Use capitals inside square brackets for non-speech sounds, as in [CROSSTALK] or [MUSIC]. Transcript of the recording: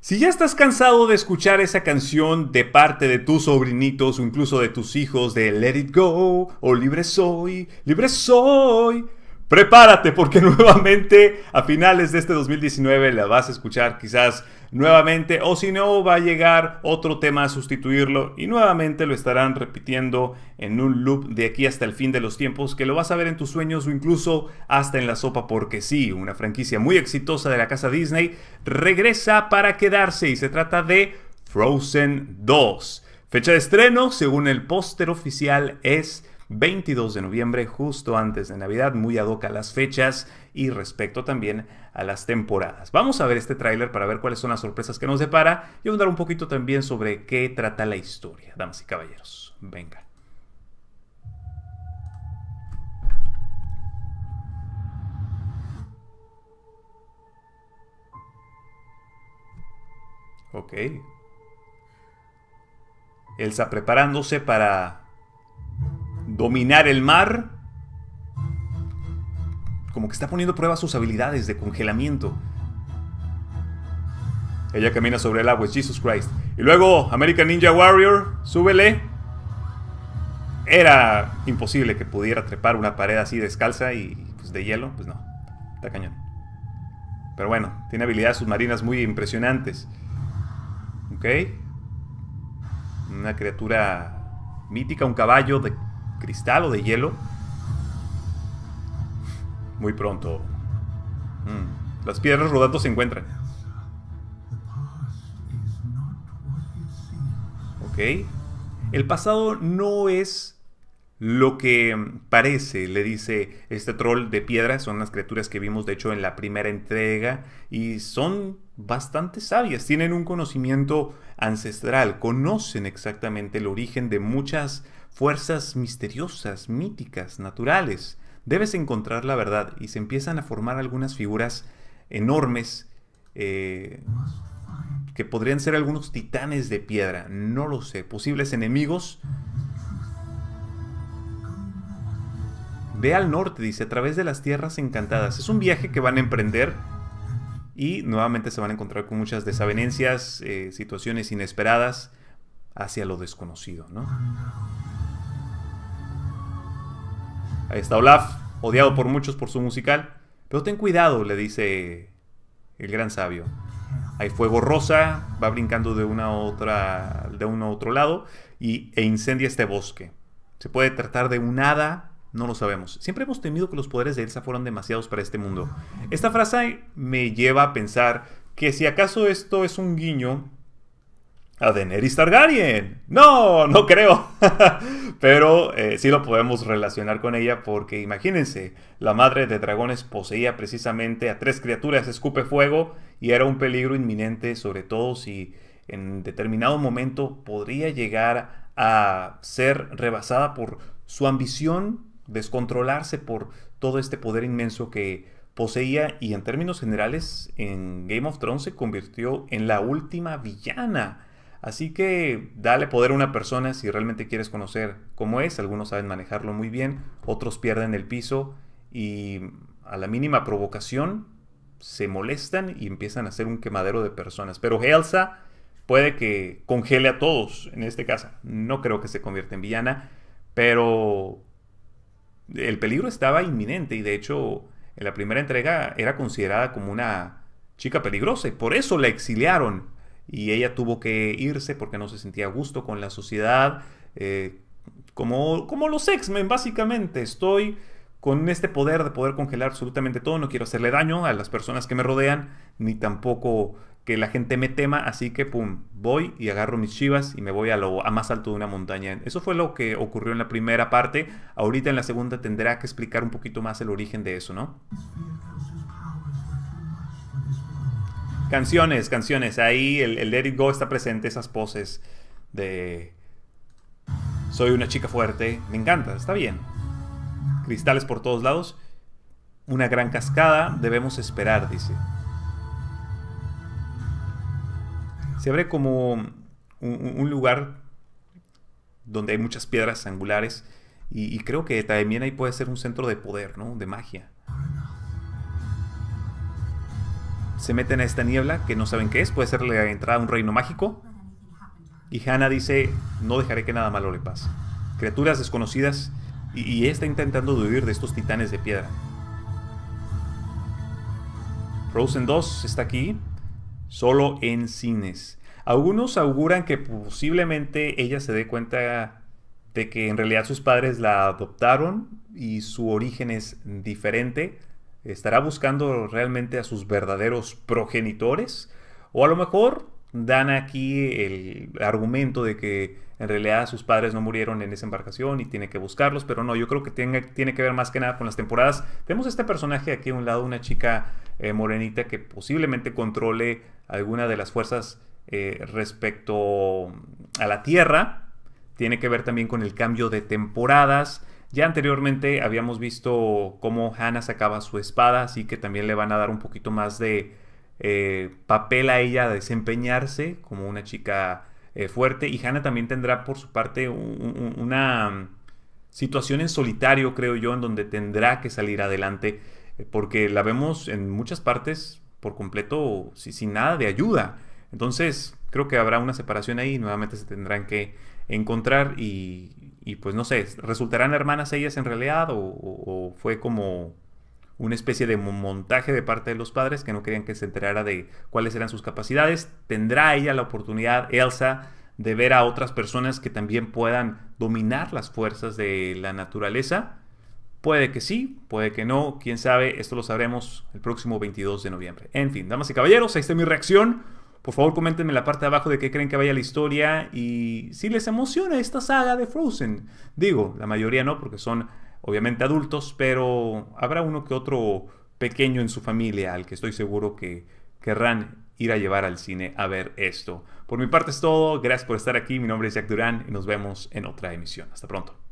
Si ya estás cansado de escuchar esa canción de parte de tus sobrinitos o incluso de tus hijos de Let It Go o Libre Soy, Libre Soy, prepárate porque [LAUGHS] nuevamente a finales de este 2019 la vas a escuchar quizás nuevamente o si no va a llegar otro tema a sustituirlo y nuevamente lo estarán repitiendo en un loop de aquí hasta el fin de los tiempos que lo vas a ver en tus sueños o incluso hasta en la sopa porque sí, una franquicia muy exitosa de la casa Disney regresa para quedarse y se trata de Frozen 2. Fecha de estreno, según el póster oficial, es 22 de noviembre, justo antes de Navidad, muy adoca las fechas y respecto también a las temporadas. Vamos a ver este tráiler para ver cuáles son las sorpresas que nos depara y ahondar un poquito también sobre qué trata la historia. Damas y caballeros, venga. Ok. Elsa preparándose para dominar el mar. Como que está poniendo prueba sus habilidades de congelamiento. Ella camina sobre el agua, es Jesus Christ. Y luego American Ninja Warrior, súbele. Era imposible que pudiera trepar una pared así descalza y pues, de hielo, pues no, está cañón. Pero bueno, tiene habilidades submarinas muy impresionantes. ¿Ok? Una criatura mítica, un caballo de cristal o de hielo. Muy pronto. Mm. Las piedras rodando se encuentran. Ok. El pasado no es lo que parece, le dice este troll de piedra. Son las criaturas que vimos, de hecho, en la primera entrega. Y son bastante sabias. Tienen un conocimiento ancestral. Conocen exactamente el origen de muchas fuerzas misteriosas, míticas, naturales. Debes encontrar la verdad y se empiezan a formar algunas figuras enormes eh, que podrían ser algunos titanes de piedra, no lo sé, posibles enemigos. Ve al norte, dice, a través de las tierras encantadas. Es un viaje que van a emprender y nuevamente se van a encontrar con muchas desavenencias, eh, situaciones inesperadas hacia lo desconocido, ¿no? Ahí está Olaf, odiado por muchos por su musical. Pero ten cuidado, le dice el gran sabio. Hay fuego rosa, va brincando de una a otra, de uno a otro lado y, e incendia este bosque. Se puede tratar de un hada, no lo sabemos. Siempre hemos temido que los poderes de Elsa fueran demasiados para este mundo. Esta frase me lleva a pensar que si acaso esto es un guiño a Daenerys Targaryen. No, no creo. [LAUGHS] Pero eh, sí lo podemos relacionar con ella porque imagínense, la madre de dragones poseía precisamente a tres criaturas, escupe fuego y era un peligro inminente, sobre todo si en determinado momento podría llegar a ser rebasada por su ambición, descontrolarse por todo este poder inmenso que poseía y en términos generales en Game of Thrones se convirtió en la última villana Así que dale poder a una persona si realmente quieres conocer cómo es. Algunos saben manejarlo muy bien, otros pierden el piso y a la mínima provocación se molestan y empiezan a ser un quemadero de personas. Pero Helsa puede que congele a todos en este caso. No creo que se convierta en villana, pero el peligro estaba inminente y de hecho en la primera entrega era considerada como una chica peligrosa y por eso la exiliaron y ella tuvo que irse porque no se sentía a gusto con la sociedad, eh, como, como los X-Men básicamente, estoy con este poder de poder congelar absolutamente todo, no quiero hacerle daño a las personas que me rodean, ni tampoco que la gente me tema, así que pum, voy y agarro mis chivas y me voy a lo a más alto de una montaña. Eso fue lo que ocurrió en la primera parte. Ahorita en la segunda tendrá que explicar un poquito más el origen de eso, ¿no? Canciones, canciones. Ahí el, el Let Go está presente, esas poses de... Soy una chica fuerte. Me encanta, está bien. Cristales por todos lados. Una gran cascada. Debemos esperar, dice. Se abre como un, lugar donde hay muchas piedras angulares. Y, y, creo que también ahí puede ser un centro de poder, ¿no? De magia. se meten a esta niebla que no saben qué es, puede ser la entrada a un reino mágico. Y Hannah dice, no dejaré que nada malo le pase. Criaturas desconocidas y, está intentando huir de estos titanes de piedra. Frozen 2 está aquí, solo en cines. Algunos auguran que posiblemente ella se dé cuenta de que en realidad sus padres la adoptaron y su origen es diferente estará buscando realmente a sus verdaderos progenitores. O a lo mejor dan aquí el argumento de que en realidad sus padres no murieron en esa embarcación y tiene que buscarlos, pero no, yo creo que tiene, tiene que ver más que nada con las temporadas. Tenemos este personaje aquí a un lado, una chica eh, morenita que posiblemente controle alguna de las fuerzas eh, respecto a la Tierra. Tiene que ver también con el cambio de temporadas ya anteriormente habíamos visto cómo Hannah sacaba su espada, así que también le van a dar un poquito más de eh, papel a ella a desempeñarse como una chica eh, fuerte. Y Hannah también tendrá por su parte una mm, situación en solitario, creo yo, en donde tendrá que salir adelante, eh, porque la vemos en muchas partes por completo sin, sin nada de ayuda. Entonces, creo que habrá una separación ahí, nuevamente se tendrán que encontrar y y pues no sé, ¿resultarán hermanas ellas en realidad o, fue como una especie de montaje de parte de los padres que no querían que se enterara de cuáles eran sus capacidades. ¿Tendrá ella la oportunidad, Elsa, de ver a otras personas que también puedan dominar las fuerzas de la naturaleza? Puede que sí, puede que no, quién sabe, esto lo sabremos el próximo 22 de noviembre. En fin, damas y caballeros, ahí está mi reacción. Por favor, coméntenme en la parte de abajo de qué creen que vaya la historia y si les emociona esta saga de Frozen. Digo, la mayoría no, porque son obviamente adultos, pero habrá uno que otro pequeño en su familia al que estoy seguro que querrán ir a llevar al cine a ver esto. Por mi parte es todo, gracias por estar aquí, mi nombre es Jack Durán y nos vemos en otra emisión. Hasta pronto.